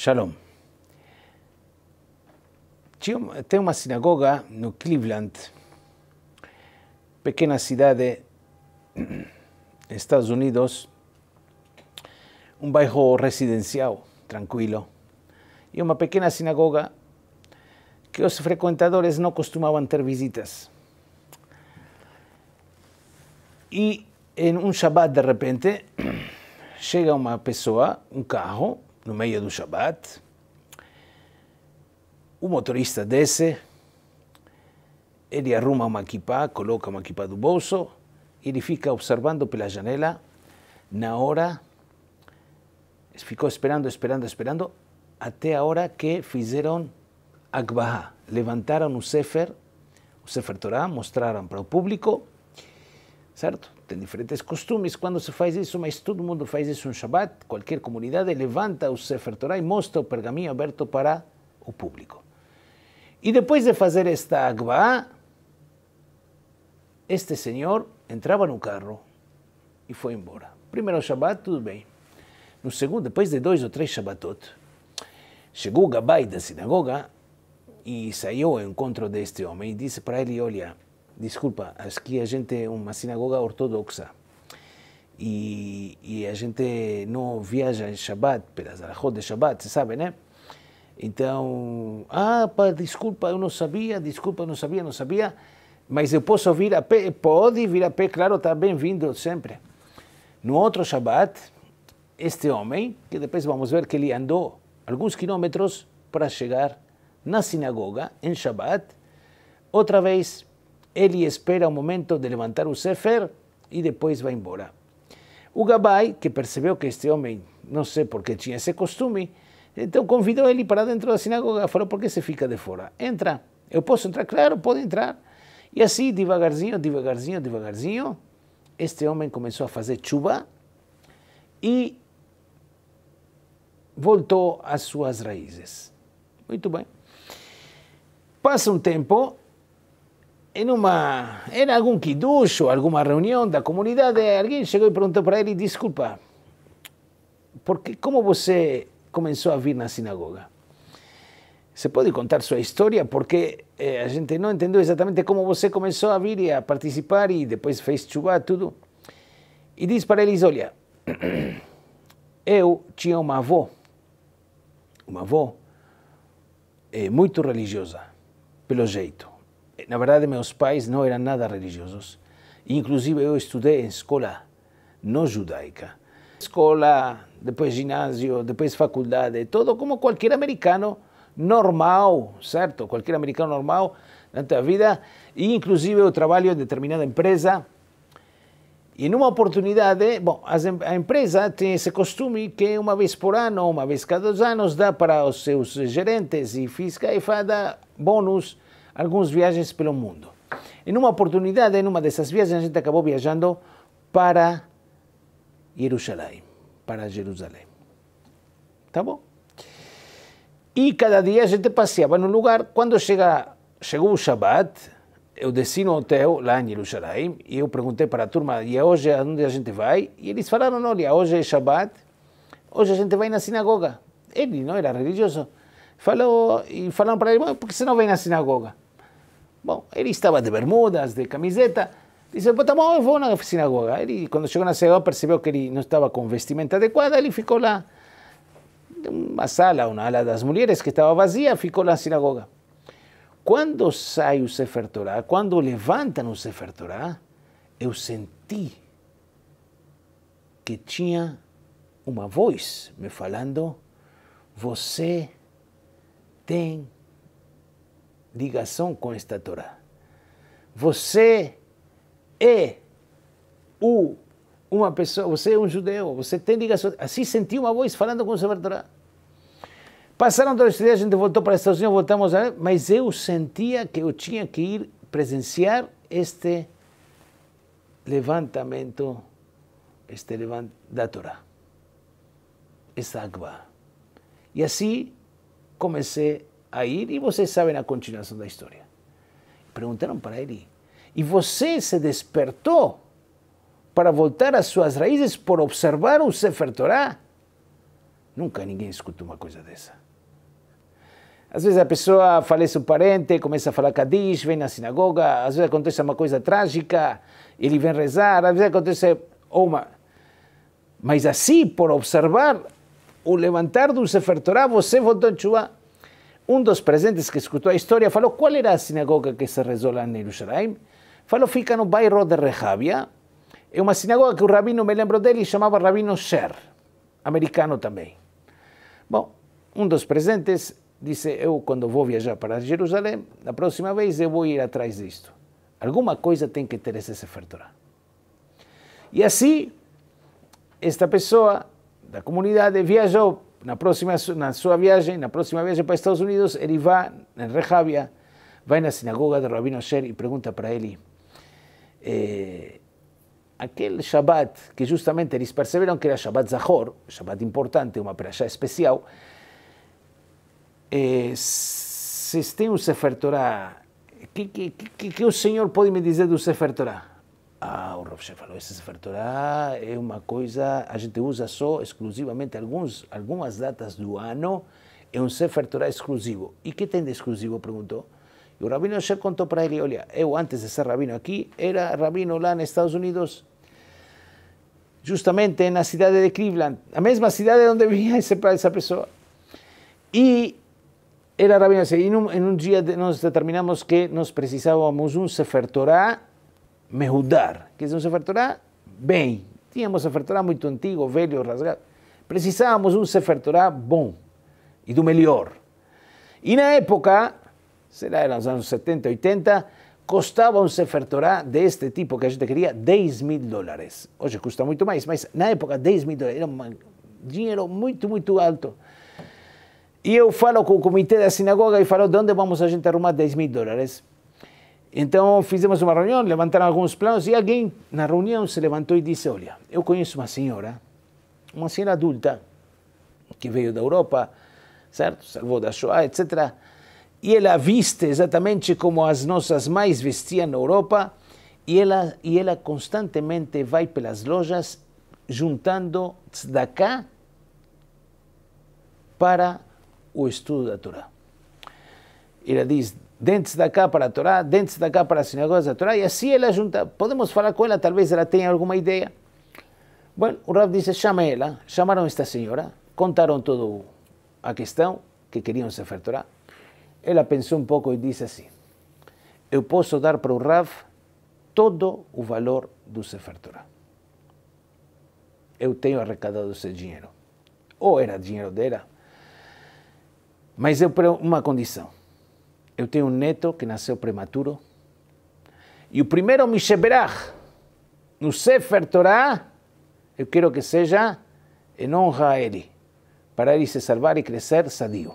Shalom. Tengo una sinagoga en Cleveland, pequeña ciudad de Estados Unidos, un bajo residencial, tranquilo, y una pequeña sinagoga que los frecuentadores no costumaban tener visitas. Y en un Shabbat de repente llega una persona, un carro, no meio do Shabat. O motorista desce, ele arruma uma equipa, coloca uma equipa do bolso, ele fica observando pela janela. Na hora, ficou esperando, esperando, esperando, até a hora que fizeram Akbaha. Levantaram o Sefer, o Sefer Torah, mostraram para o público, certo? tem diferentes costumes quando se faz isso, mas todo mundo faz isso no Shabbat. Qualquer comunidade levanta o Sefer Torah e mostra o pergaminho aberto para o público. E depois de fazer esta agba, este senhor entrava no carro e foi embora. Primeiro Shabbat, tudo bem. No segundo, depois de dois ou três Shabbatot, chegou o Gabai da sinagoga e saiu ao encontro deste homem e disse para ele: Olha, Desculpa, aqui a gente é uma sinagoga ortodoxa. E, e a gente não viaja em Shabbat, pelas arroz de Shabbat, você sabe, né? Então, ah, pá, desculpa, eu não sabia, desculpa, eu não sabia, não sabia. Mas eu posso vir a pé? Pode vir a pé, claro, está bem-vindo sempre. No outro Shabbat, este homem, que depois vamos ver que ele andou alguns quilômetros para chegar na sinagoga em Shabbat, outra vez ele espera o momento de levantar o Sefer e depois vai embora. O Gabai, que percebeu que este homem, não sei porque tinha esse costume, então convidou ele para dentro da sinagoga, falou, por que você fica de fora? Entra. Eu posso entrar? Claro, pode entrar. E assim, devagarzinho, devagarzinho, devagarzinho, este homem começou a fazer chuva e voltou às suas raízes. Muito bem. Passa um tempo em uma em algum quiducho, alguma reunião da comunidade, alguém chegou e perguntou para ele, desculpa, porque como você começou a vir na sinagoga? Você pode contar sua história porque eh, a gente não entendeu exatamente como você começou a vir e a participar e depois fez chuva tudo. E diz para eles, olha, eu tinha uma avó, uma avó eh, muito religiosa, pelo jeito na verdade, meus pais não eram nada religiosos. Inclusive, eu estudei em escola não judaica. Escola, depois ginásio, depois faculdade, todo como qualquer americano normal, certo? Qualquer americano normal durante a vida. E, inclusive, eu trabalho em determinada empresa. E numa oportunidade, bom, a empresa tem esse costume que uma vez por ano, uma vez cada dois anos, dá para os seus gerentes e fiscais, fada bônus algumas viagens pelo mundo. Em uma oportunidade, em uma dessas viagens, a gente acabou viajando para Jerusalém, para Jerusalém. Tá bom? E cada dia a gente passeava no lugar. Quando chega, chegou o Shabat, eu desci no hotel lá em Jerusalém e eu perguntei para a turma, e hoje aonde a gente vai? E eles falaram, olha, hoje é Shabat, hoje a gente vai na sinagoga. Ele não era religioso, falou e falaram para ele, por que você não vem na sinagoga? Bom, ele estava de bermudas, de camiseta, disse, tá bom, eu vou na sinagoga. Ele, quando chegou na sinagoga, percebeu que ele não estava com vestimenta adequada, ele ficou lá, uma sala, uma ala das mulheres que estava vazia, ficou na sinagoga. Quando sai o Sefer Torah, quando levantam o Sefer Torah, eu senti que tinha uma voz me falando, você tem ligação com esta Torá. Você é o, uma pessoa, você é um judeu, você tem ligação. Assim senti uma voz falando com o sobre a Torá. Passaram dois dias, a gente voltou para os Estados Unidos, voltamos a... Mas eu sentia que eu tinha que ir presenciar este levantamento, este levant da Torá. Essa Akbar. E assim comecei a ir e vocês sabem a continuação da história. Perguntaram para ele: e você se despertou para voltar às suas raízes por observar o Sefer Torah? Nunca ninguém escutou uma coisa dessa. Às vezes a pessoa falece um parente, começa a falar Kadish, vem na sinagoga, às vezes acontece uma coisa trágica, ele vem rezar, às vezes acontece uma. Mas assim, por observar o levantar do Sefer Torah, você voltou a Tshuva. Um dos presentes que escutou a história falou qual era a sinagoga que se rezou lá em Jerusalém. Falou, fica no bairro de Rejavia. É uma sinagoga que o rabino, me lembro dele, chamava Rabino Sher, americano também. Bom, um dos presentes disse, eu quando vou viajar para Jerusalém, na próxima vez eu vou ir atrás disto. Alguma coisa tem que ter esse Sefer Torah. E assim, esta pessoa da comunidade viajou na próxima na sua viagem, na próxima viagem para os Estados Unidos, ele vai em Rejavia, vai na sinagoga do Rabino Sher e pergunta para ele eh, aquele Shabbat que justamente eles perceberam que era Shabbat Zahor, Shabbat importante, uma perachá especial, eh, se tem um Sefer Torah, que, que, que, que o senhor pode me dizer do Sefer Torah? Ah, o Robson falou, esse Sefer Torah é uma coisa, a gente usa só, exclusivamente, alguns, algumas datas do ano, é um Sefer Torah exclusivo. E que tem de exclusivo? Perguntou. E o Rabino Osher contou para ele, olha, eu antes de ser Rabino aqui, era Rabino lá nos Estados Unidos, justamente na cidade de Cleveland, a mesma cidade onde vinha essa pessoa. E era Rabino E num, em um dia nós determinamos que nós precisávamos um Sefer Torah mehudar, que é um Sefer Torah bem. Tínhamos Sefer Torah muito antigo, velho, rasgado. Precisávamos um Sefer Torah bom e do melhor. E na época, será lá, nos anos 70, 80, custava um Sefer Torah deste tipo que a gente queria 10 mil dólares. Hoje custa muito mais, mas na época 10 mil dólares era um dinheiro muito, muito alto. E eu falo com o comitê da sinagoga e falo, de onde vamos a gente arrumar 10 mil dólares? Então fizemos uma reunião, levantaram alguns planos e alguém na reunião se levantou e disse: Olha, eu conheço uma senhora, uma senhora adulta, que veio da Europa, certo? Salvou da Shoah, etc. E ela viste exatamente como as nossas mães vestiam na Europa e ela, e ela constantemente vai pelas lojas juntando cá para o estudo da Torá. Ela diz, dentes da cá para a Torá, dentes da cá para as sinagogas da Torá, e assim ela junta. Podemos falar com ela, talvez ela tenha alguma ideia. Bom, o Rav disse, chama ela. Chamaram esta senhora, contaram toda a questão, que queriam se Torá. Ela pensou um pouco e disse assim, eu posso dar para o Rav todo o valor do Sefer Torá. Eu tenho arrecadado esse dinheiro. Ou era dinheiro dela, mas eu para uma condição eu tenho um neto que nasceu prematuro. E o primeiro Misheberach, no Sefer Torah, eu quero que seja em honra a ele, para ele se salvar e crescer sadio.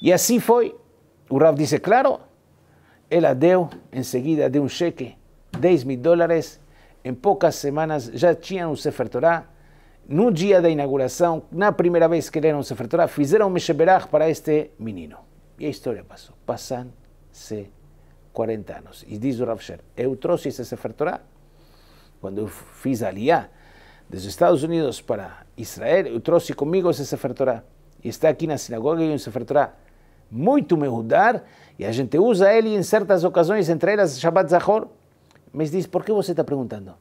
E assim foi. O Rav disse, claro, ela deu, em seguida deu um cheque, 10 mil dólares, em poucas semanas já tinha o Sefer Torah, no dia da inauguração, na primeira vez que leram o Sefer Torah, fizeram um Mesheberach para este menino. E a história passou. passam se 40 anos. E diz o Rav Sher, eu trouxe esse Sefer Torah, quando eu fiz a aliá ah, dos Estados Unidos para Israel, eu trouxe comigo esse Sefer Torah. E está aqui na sinagoga e um Sefer Torah muito mehudar, e a gente usa ele em certas ocasiões, entre elas Shabbat Zahor. Mas diz, por que você está perguntando?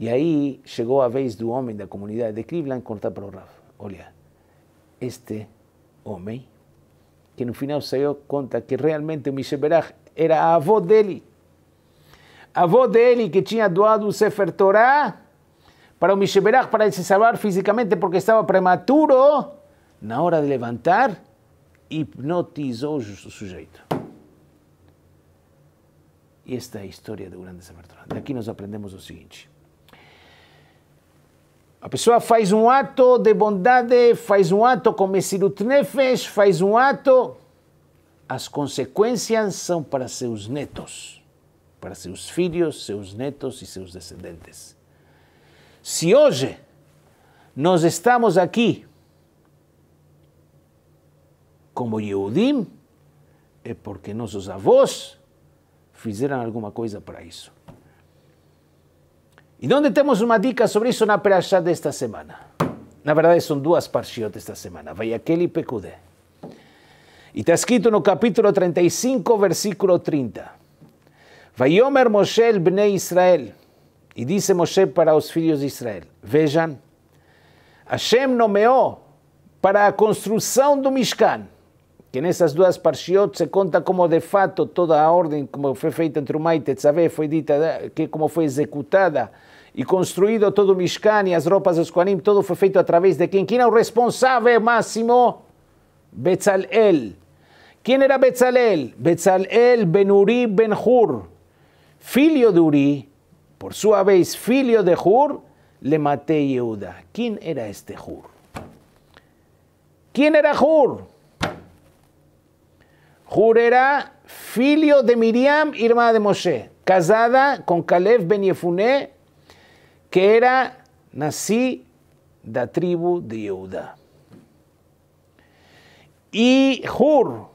E aí chegou a vez do homem da comunidade de Cleveland contar para o Rav, olha, este homem que no final se conta que realmente o Misheberach era a avó dele. A avó dele que tinha doado o Sefer Torah para o Misheberach, para ele se salvar fisicamente porque estava prematuro, na hora de levantar, hipnotizou o sujeito. E esta é a história do grande Sefer Torah. Daqui nós aprendemos o seguinte. A pessoa faz um ato de bondade, faz um ato com Messirut Nefesh, faz um ato. As consequências são para seus netos, para seus filhos, seus netos e seus descendentes. Se hoje nós estamos aqui como Yehudim, é porque nossos avós fizeram alguma coisa para isso. E onde temos uma dica sobre isso na Perashá desta semana. Na verdade, são duas parshiot desta semana, aquele e Pecudé. E está escrito no capítulo 35, versículo 30. Vaiomer Moshe el bnei Israel. E disse Moshe para os filhos de Israel, vejam, Hashem nomeou para a construção do Mishkan que en esas dudas se conta como de facto toda la orden como fue feita entre o y Fue Fue dita que como fue executada y construido todo Mishkan y las roupas de todo todo fue feito través de quien? ¿Quién era el responsable, máximo? Bezalel. ¿Quién era Bezalel? Bezalel ben Uri ben Hur, Filio de Uri, por su vez filio de Hur, le maté Yehuda. ¿Quién era este Hur? ¿Quién era Hur? era filio de Miriam, hermana de Moshe, casada con Caleb ben Yefuné, que era nací de la tribu de Yehuda. Y Jur,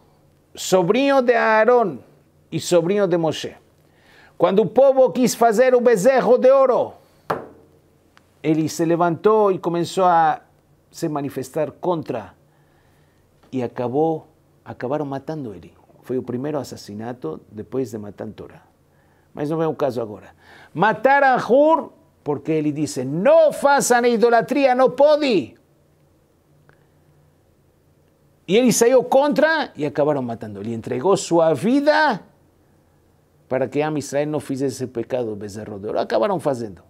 sobrino de Aarón y sobrino de Moshe. cuando el povo quis hacer un bezejo de oro, él se levantó y comenzó a se manifestar contra y acabó Acabaron matando a él. Fue el primero asesinato. Después de matar Torah. Mas no é o caso ahora. Mataron a Hur porque él dice. No façam idolatría. No pode. Y él salió contra Y acabaron matando. Ele entregó su vida para que a no não ese pecado bezerro de ouro. Acabaron fazendo.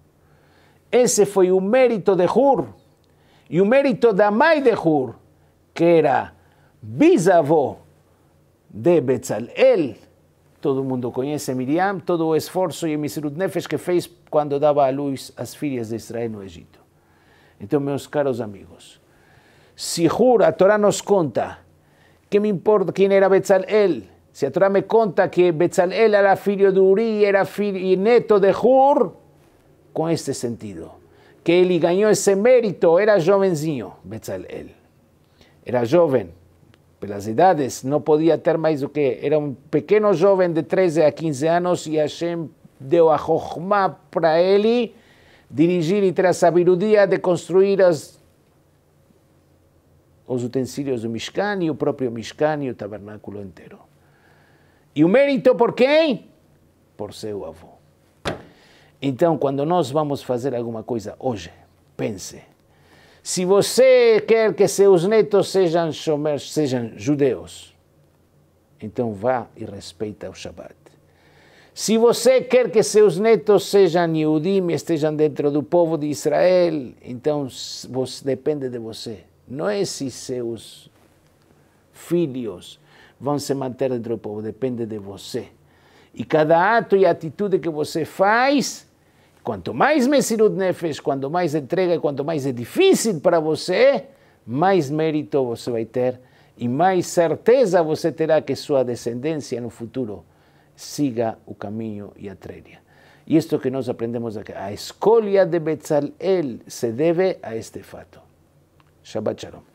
Ese fue un mérito de Hur Y un mérito de Amay de Hur, que era bisavó de Bezalel. Todo el mundo conoce Miriam, todo esfuerzo y y el Nefesh que fez cuando daba a luz las hijas de Israel en Egipto. Entonces, meus caros amigos, Si jura, a Torá nos cuenta. ¿Qué me importa quién era Bezalel? Si a Torah me cuenta que Bezalel era filho de Uri, era neto de Hur, Con este sentido, que él ganó ese mérito, era jovenzinho, Bezalel. Era joven. pelas idades, não podia ter mais do que. Era um pequeno jovem de 13 a 15 anos e Hashem deu a Jochma para ele dirigir e ter a sabedoria de construir as, os utensílios do Mishkan e o próprio Mishkan e o tabernáculo inteiro. E o mérito por quem? Por seu avô. Então, quando nós vamos fazer alguma coisa hoje, pense se você quer que seus netos sejam, shomer, sejam judeus, então vá e respeita o Shabat. Se você quer que seus netos sejam Yehudim e estejam dentro do povo de Israel, então você, depende de você. Não é se seus filhos vão se manter dentro do povo, depende de você. E cada ato e atitude que você faz Quanto mais Messirut Nefesh, quanto mais entrega, quanto mais é difícil para você, mais mérito você vai ter e mais certeza você terá que sua descendência no futuro siga o caminho e a trilha. E isto que nós aprendemos aqui, a escolha de Bezalel se deve a este fato. Shabbat Shalom.